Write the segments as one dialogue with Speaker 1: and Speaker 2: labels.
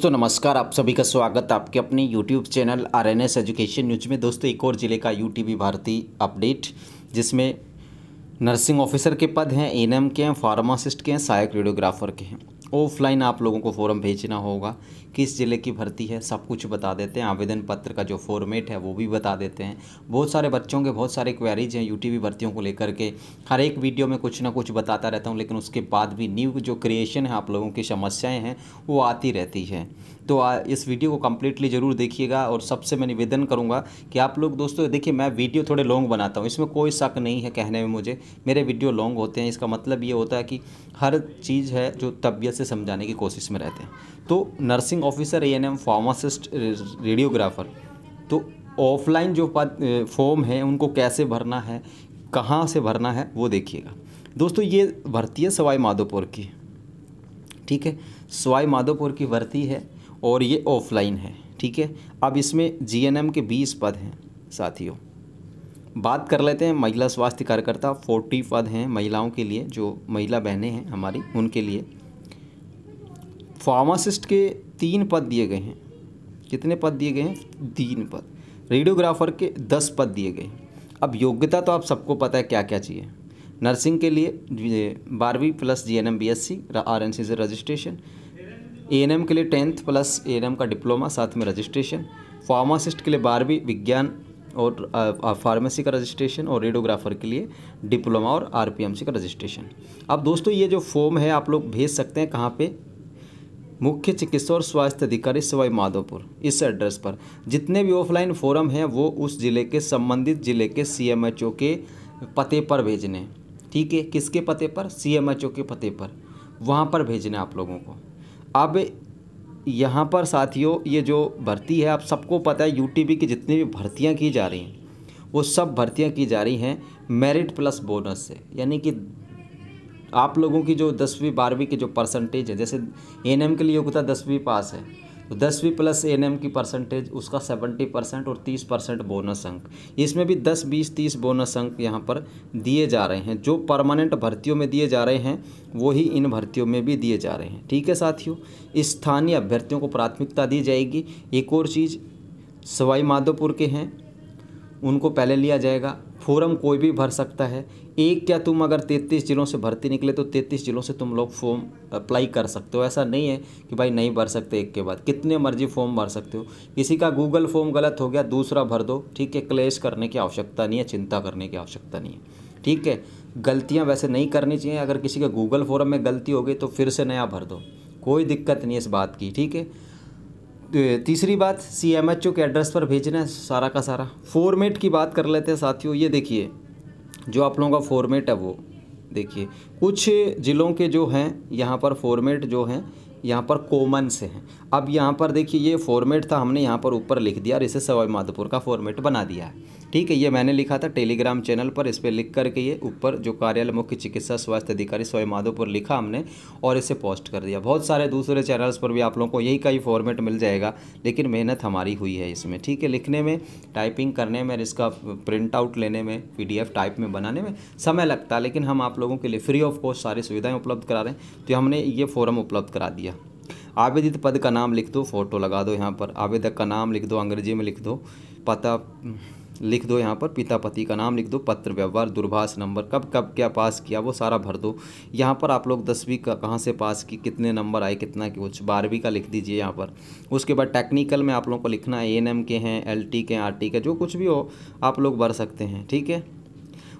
Speaker 1: दोस्तों नमस्कार आप सभी का स्वागत आपके अपने YouTube channel R N S education news में दोस्तों एक और ज़िले का यू टी भारती अपडेट जिसमें नर्सिंग ऑफिसर के पद हैं एन के हैं फार्मासिस्ट के हैं सहायक रेडियोग्राफर के हैं ऑफलाइन आप लोगों को फॉर्म भेजना होगा किस ज़िले की भर्ती है सब कुछ बता देते हैं आवेदन पत्र का जो फॉर्मेट है वो भी बता देते हैं बहुत सारे बच्चों के बहुत सारे क्वेरीज हैं यूटीवी भर्तियों को लेकर के हर एक वीडियो में कुछ ना कुछ बताता रहता हूँ लेकिन उसके बाद भी न्यू जो क्रिएशन है आप लोगों की समस्याएँ हैं वो आती रहती हैं तो आ, इस वीडियो को कम्प्लीटली ज़रूर देखिएगा और सबसे मैं निवेदन करूँगा कि आप लोग दोस्तों देखिए मैं वीडियो थोड़े लॉन्ग बनाता हूँ इसमें कोई शक नहीं है कहने में मुझे मेरे वीडियो लॉन्ग होते हैं इसका मतलब ये होता है कि हर चीज़ है जो तबीयत से समझाने की कोशिश में रहते हैं तो nursing officer A N M pharmacist radiographer तो ऑफलाइन जो फॉर्म है उनको कैसे भरना है कहाँ से भरना है वो देखिएगा दोस्तों ये भर्ती है सवाई माधोपुर की ठीक है सवाई माधोपुर की भर्ती है और ये ऑफलाइन है ठीक है अब इसमें जीएनएम के 20 पद हैं साथियों बात कर लेते हैं महिला स्वास्थ्य कार्यकर्ता 40 पद हैं महिलाओं के लिए जो महिला बहनें हैं हमारी उनके लिए फार्मासिस्ट के तीन पद दिए गए हैं कितने पद दिए गए हैं तीन पद रेडियोग्राफर के दस पद दिए गए अब योग्यता तो आप सबको पता है क्या क्या चाहिए नर्सिंग के लिए बारहवीं plus G N M B S C R N C से रजिस्ट्रेशन ए एन एम के लिए tenth plus A N M का डिप्लोमा साथ में रजिस्ट्रेशन फार्मासिस्ट के लिए बारहवीं विज्ञान और फार्मेसी का रजिस्ट्रेशन और रेडियोग्राफर के लिए डिप्लोमा और सी का रजिस्ट्रेशन अब दोस्तों ये जो फॉर्म है आप लोग भेज सकते हैं कहाँ पे मुख्य चिकित्सा और स्वास्थ्य अधिकारी सवाई माधोपुर इस एड्रेस पर जितने भी ऑफलाइन फोरम हैं वो उस ज़िले के संबंधित ज़िले के सीएमएचओ के पते पर भेजने ठीक है किसके पते पर सीएमएचओ के पते पर वहाँ पर भेजने आप लोगों को अब यहाँ पर साथियों ये जो भर्ती है आप सबको पता है यूटीबी की जितनी भी भर्तियाँ की जा रही हैं वो सब भर्तियाँ की जा रही हैं मेरिट प्लस बोनस से यानी कि आप लोगों की जो दसवीं बारहवीं की जो परसेंटेज है जैसे एन के लिए योग्यता दसवीं पास है तो दसवीं प्लस एन की परसेंटेज उसका सेवेंटी परसेंट और तीस परसेंट बोनस अंक इसमें भी दस बीस तीस बोनस अंक यहाँ पर दिए जा रहे हैं जो परमानेंट भर्तियों में दिए जा रहे हैं वही इन भर्तियों में भी दिए जा रहे हैं ठीक है साथियों स्थानीय अभ्यर्थियों को प्राथमिकता दी जाएगी एक और चीज़ सवाई माधोपुर के हैं उनको पहले लिया जाएगा फॉर्म कोई भी भर सकता है एक क्या तुम अगर 33 जिलों से भर्ती निकले तो 33 जिलों से तुम लोग फॉर्म अप्लाई कर सकते हो ऐसा नहीं है कि भाई नहीं भर सकते एक के बाद कितने मर्जी फॉर्म भर सकते हो किसी का गूगल फॉर्म गलत हो गया दूसरा भर दो ठीक है क्लेश करने की आवश्यकता नहीं है चिंता करने की आवश्यकता नहीं है ठीक है गलतियाँ वैसे नहीं करनी चाहिए अगर किसी के गूगल फॉर्म में गलती हो गई तो फिर से नया भर दो कोई दिक्कत नहीं इस बात की ठीक है तो, तीसरी बात सी एम एच ओ के एड्रेस पर भेजना है सारा का सारा फॉर्मेट की बात कर लेते हैं साथियों ये देखिए जो आप लोगों का फॉर्मेट है वो देखिए कुछ ज़िलों के जो हैं यहाँ पर फॉर्मेट जो हैं यहाँ पर कॉमन से हैं अब यहाँ पर देखिए ये फॉर्मेट था हमने यहाँ पर ऊपर लिख दिया और इसे सवाई माधोपुर का फॉर्मेट बना दिया है ठीक है ये मैंने लिखा था टेलीग्राम चैनल पर इस पर लिख करके ये ऊपर जो कार्यालय मुख्य चिकित्सा स्वास्थ्य अधिकारी सवाई माधोपुर लिखा हमने और इसे पोस्ट कर दिया बहुत सारे दूसरे चैनल्स पर भी आप लोगों को यही का ही फॉर्मेट मिल जाएगा लेकिन मेहनत हमारी हुई है इसमें ठीक है लिखने में टाइपिंग करने में इसका प्रिंट आउट लेने में पी टाइप में बनाने में समय लगता है लेकिन हम आप लोगों के लिए फ्री ऑफ कॉस्ट सारी सुविधाएँ उपलब्ध करा रहे हैं तो हमने ये फॉर्म उपलब्ध करा दिया आवेदित पद का नाम लिख दो फोटो लगा दो यहाँ पर आवेदक का नाम लिख दो अंग्रेजी में लिख दो पता लिख दो यहाँ पर पिता पति का नाम लिख दो पत्र व्यवहार दूरभाष नंबर कब कब क्या पास किया वो सारा भर दो यहाँ पर आप लोग दसवीं का कहाँ से पास की कितने नंबर आए कितना कुछ बारहवीं का लिख दीजिए यहाँ पर उसके बाद टेक्निकल में आप लोगों को लिखना है ए के हैं एल के आर के जो कुछ भी हो आप लोग भर सकते हैं ठीक है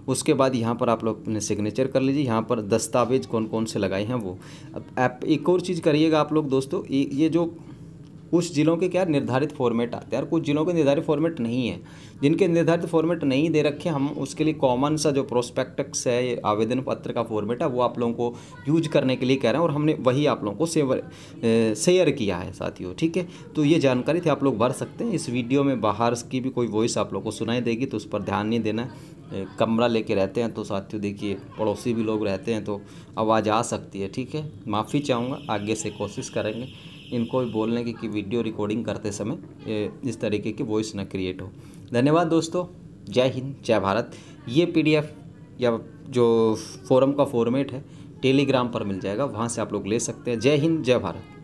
Speaker 1: उसके बाद यहाँ पर आप लोग अपने सिग्नेचर कर लीजिए यहाँ पर दस्तावेज कौन कौन से लगाए हैं वो अब ऐप एक और चीज़ करिएगा आप लोग दोस्तों ये जो कुछ ज़िलों के क्या निर्धारित फॉर्मेट आते हैं और कुछ ज़िलों के निर्धारित फॉर्मेट नहीं है जिनके निर्धारित फॉर्मेट नहीं दे रखे हम उसके लिए कॉमन सा जो प्रोस्पेक्टक्स है आवेदन पत्र का फॉर्मेट है वो आप लोगों को यूज करने के लिए कह रहे हैं और हमने वही आप लोगों को सेवर शेयर किया है साथियों ठीक है तो ये जानकारी थी आप लोग भर सकते हैं इस वीडियो में बाहर की भी कोई वॉइस आप लोग को सुनाई देगी तो उस पर ध्यान नहीं देना कमरा लेके रहते हैं तो साथियों देखिए पड़ोसी भी लोग रहते हैं तो आवाज़ आ सकती है ठीक है माफ़ी चाहूँगा आगे से कोशिश करेंगे इनको भी बोलने की कि वीडियो रिकॉर्डिंग करते समय इस तरीके की वॉइस ना क्रिएट हो धन्यवाद दोस्तों जय हिंद जय भारत ये पीडीएफ या जो फोरम का फॉर्मेट है टेलीग्राम पर मिल जाएगा वहाँ से आप लोग ले सकते हैं जय हिंद जय भारत